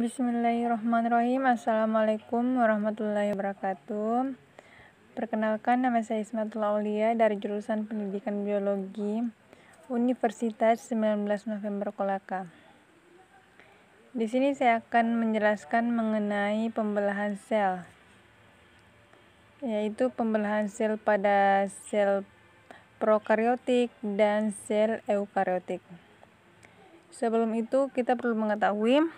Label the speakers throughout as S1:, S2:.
S1: Bismillahirrahmanirrahim. Assalamualaikum warahmatullahi wabarakatuh. Perkenalkan nama saya Ismatullah Aulia dari jurusan Pendidikan Biologi Universitas 19 November Kolaka. Di sini saya akan menjelaskan mengenai pembelahan sel. Yaitu pembelahan sel pada sel prokariotik dan sel eukariotik. Sebelum itu kita perlu mengetahui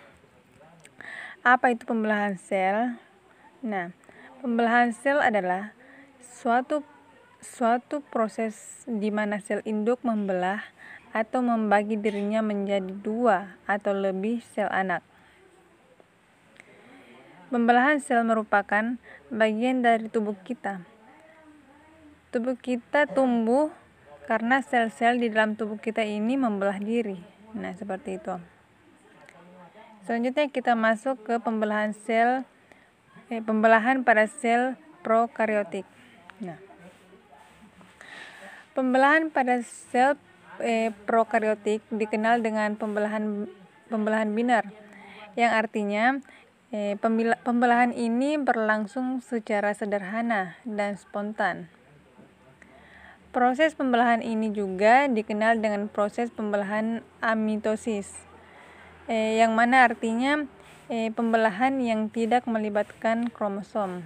S1: apa itu pembelahan sel? Nah, pembelahan sel adalah suatu suatu proses di mana sel induk membelah atau membagi dirinya menjadi dua atau lebih sel anak. Pembelahan sel merupakan bagian dari tubuh kita. Tubuh kita tumbuh karena sel-sel di dalam tubuh kita ini membelah diri. Nah, seperti itu. Selanjutnya kita masuk ke pembelahan sel eh, pembelahan pada sel prokariotik. Nah, pembelahan pada sel eh, prokariotik dikenal dengan pembelahan pembelahan binar yang artinya eh, pembelahan ini berlangsung secara sederhana dan spontan. Proses pembelahan ini juga dikenal dengan proses pembelahan amitosis eh, yang mana artinya eh, pembelahan yang tidak melibatkan kromosom.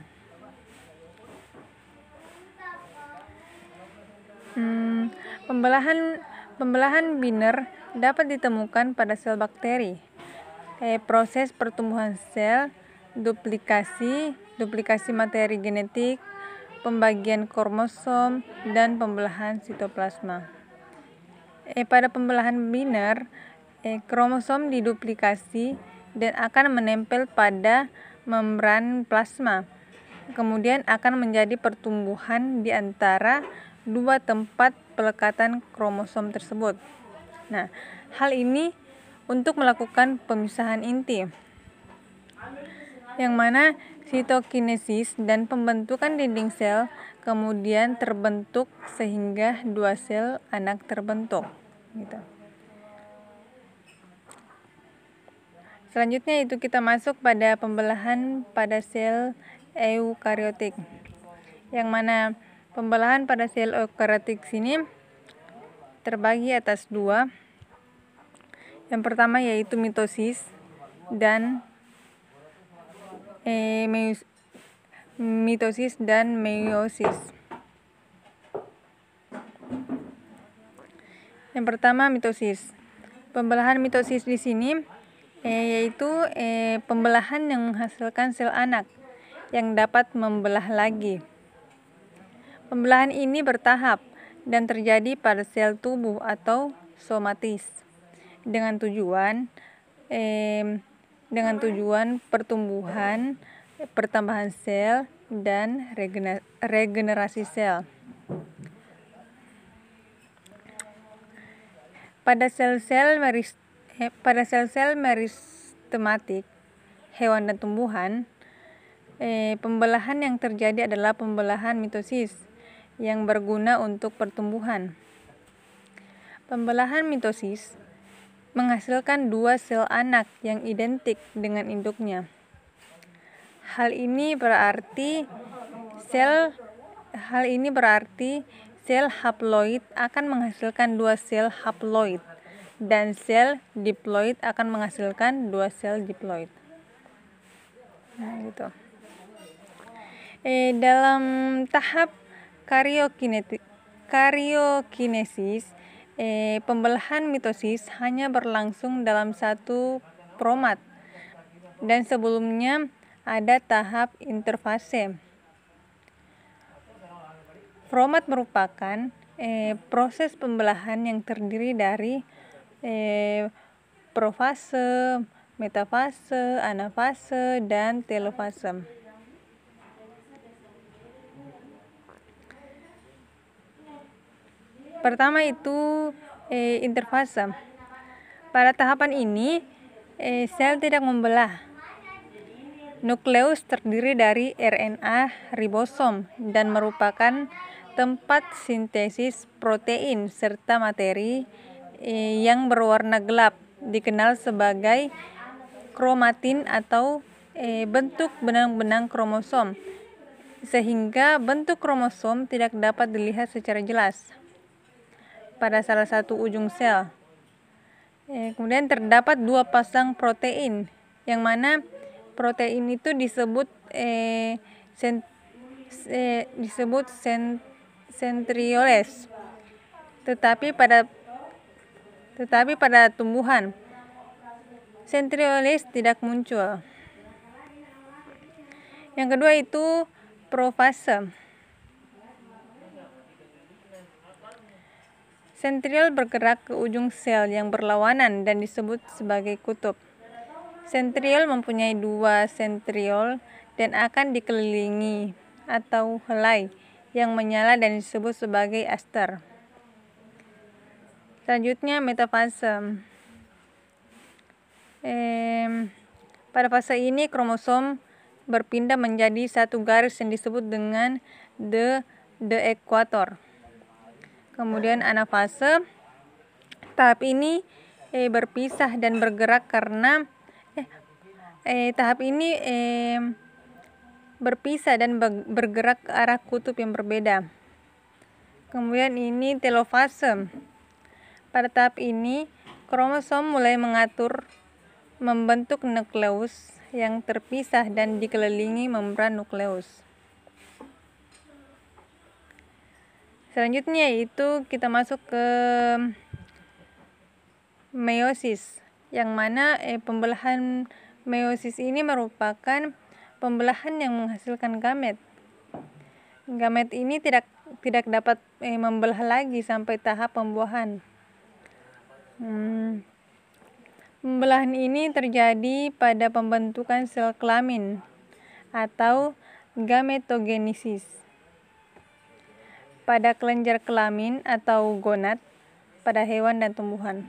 S1: Hmm, pembelahan pembelahan biner dapat ditemukan pada sel bakteri. Eh, proses pertumbuhan sel, duplikasi, duplikasi materi genetik, pembagian kromosom, dan pembelahan sitoplasma. Eh, pada pembelahan biner, eh, kromosom diduplikasi dan akan menempel pada membran plasma. Kemudian akan menjadi pertumbuhan di antara dua tempat pelekatan kromosom tersebut. Nah, hal ini untuk melakukan pemisahan inti. Yang mana sitokinesis dan pembentukan dinding sel kemudian terbentuk sehingga dua sel anak terbentuk gitu. Selanjutnya itu kita masuk pada pembelahan pada sel eukariotik. Yang mana pembelahan pada sel eukariotik sini terbagi atas dua. Yang pertama yaitu mitosis dan e, meus, mitosis dan meiosis. Yang pertama mitosis. Pembelahan mitosis di sini e, yaitu e, pembelahan yang menghasilkan sel anak yang dapat membelah lagi. Pembelahan ini bertahap dan terjadi pada sel tubuh atau somatis dengan tujuan e, dengan tujuan pertumbuhan, pertambahan sel dan regenerasi sel. Pada sel-sel meristem pada sel-sel meristematik hewan dan tumbuhan, eh, pembelahan yang terjadi adalah pembelahan mitosis yang berguna untuk pertumbuhan. Pembelahan mitosis menghasilkan dua sel anak yang identik dengan induknya. Hal ini berarti sel hal ini berarti sel haploid akan menghasilkan dua sel haploid dan sel diploid akan menghasilkan dua sel diploid. Nah, gitu. Eh, dalam tahap karyokinesis, kariokinesis, eh, pembelahan mitosis hanya berlangsung dalam satu promat dan sebelumnya ada tahap interfase. Promat merupakan eh, proses pembelahan yang terdiri dari Eh, profase, metafase, anafase, dan telofase. Pertama itu eh, interfase. Pada tahapan ini, eh, sel tidak membelah. Nukleus terdiri dari RNA ribosom dan merupakan tempat sintesis protein serta materi Eh, yang berwarna gelap dikenal sebagai kromatin atau eh, bentuk benang-benang kromosom sehingga bentuk kromosom tidak dapat dilihat secara jelas pada salah satu ujung sel. Eh, kemudian terdapat dua pasang protein yang mana protein itu disebut eh, disebut sentrioles. Tetapi pada tetapi pada tumbuhan, sentriolis tidak muncul. Yang kedua itu profase. Sentriol bergerak ke ujung sel yang berlawanan dan disebut sebagai kutub. Sentriol mempunyai dua sentriol dan akan dikelilingi atau helai yang menyala dan disebut sebagai aster. Selanjutnya metafase. Eh, pada fase ini kromosom berpindah menjadi satu garis yang disebut dengan the the equator Kemudian anafase tahap ini eh, berpisah dan bergerak karena eh, eh, tahap ini eh, berpisah dan bergerak ke arah kutub yang berbeda. Kemudian ini telofase pada tahap ini, kromosom mulai mengatur membentuk nukleus yang terpisah dan dikelilingi membran nukleus. Selanjutnya itu kita masuk ke meiosis, yang mana eh, pembelahan meiosis ini merupakan pembelahan yang menghasilkan gamet. Gamet ini tidak tidak dapat eh, membelah lagi sampai tahap pembuahan. Hmm. Pembelahan ini terjadi pada pembentukan sel kelamin atau gametogenesis Pada kelenjar kelamin atau gonad pada hewan dan tumbuhan.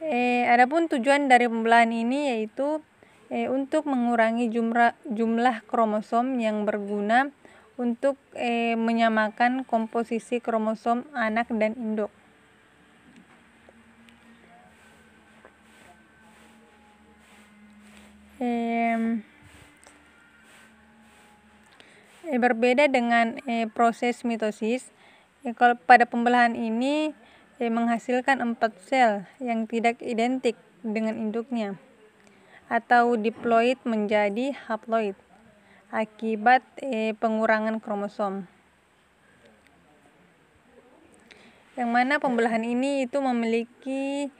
S1: Eh, adapun tujuan dari pembelahan ini yaitu eh, untuk mengurangi jumlah jumlah kromosom yang berguna untuk eh, menyamakan komposisi kromosom anak dan induk. eh, berbeda dengan eh, proses mitosis eh, kalau pada pembelahan ini eh, menghasilkan empat sel yang tidak identik dengan induknya atau diploid menjadi haploid akibat eh, pengurangan kromosom. Yang mana pembelahan ini itu memiliki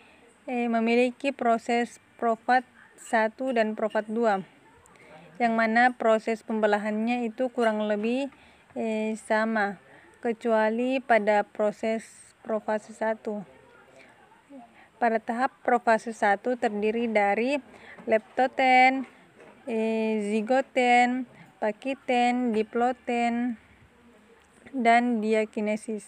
S1: eh, memiliki proses profat 1 dan profat 2 yang mana proses pembelahannya itu kurang lebih eh, sama kecuali pada proses profase 1 pada tahap profase 1 terdiri dari leptoten, eh, zigoten, pakiten, diploten, dan diakinesis.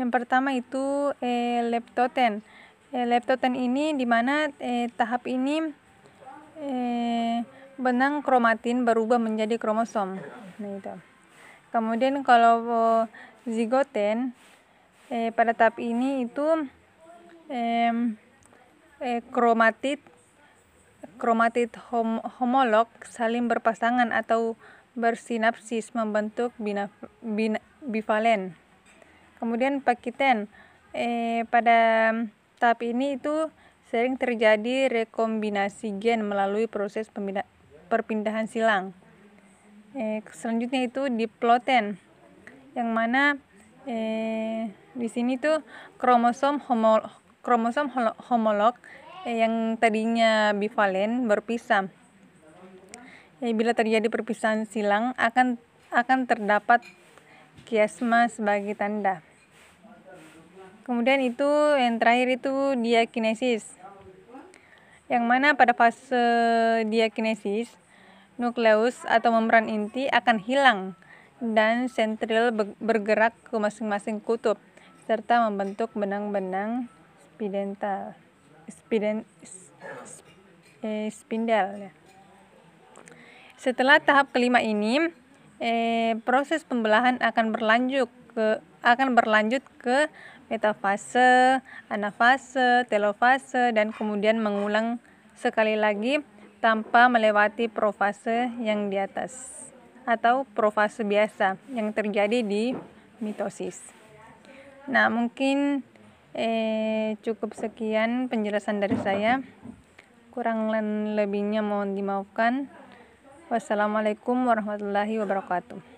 S1: Yang pertama itu eh, leptoten eh, leptoten ini di mana eh, tahap ini eh, benang kromatin berubah menjadi kromosom. Nah itu. Kemudian kalau oh, eh, zigoten eh, pada tahap ini itu eh, eh, kromatid kromatid hom homolog saling berpasangan atau bersinapsis membentuk bina, bina, bivalen. Kemudian pakiten eh, pada tapi ini itu sering terjadi rekombinasi gen melalui proses perpindahan silang. Eh, selanjutnya itu diploten, yang mana eh, di sini tuh kromosom homo, kromosom homolog eh, yang tadinya bivalen berpisah. Eh, bila terjadi perpisahan silang akan akan terdapat kiasma sebagai tanda. Kemudian itu yang terakhir itu diakinesis. Yang mana pada fase diakinesis, nukleus atau membran inti akan hilang dan sentril bergerak ke masing-masing kutub serta membentuk benang-benang spidental. Spiden, eh, spindel. Ya. Setelah tahap kelima ini, eh, proses pembelahan akan berlanjut ke akan berlanjut ke metafase, anafase, telofase, dan kemudian mengulang sekali lagi tanpa melewati profase yang di atas atau profase biasa yang terjadi di mitosis. Nah, mungkin eh, cukup sekian penjelasan dari saya. Kurang lebihnya mohon dimaafkan. Wassalamualaikum warahmatullahi wabarakatuh.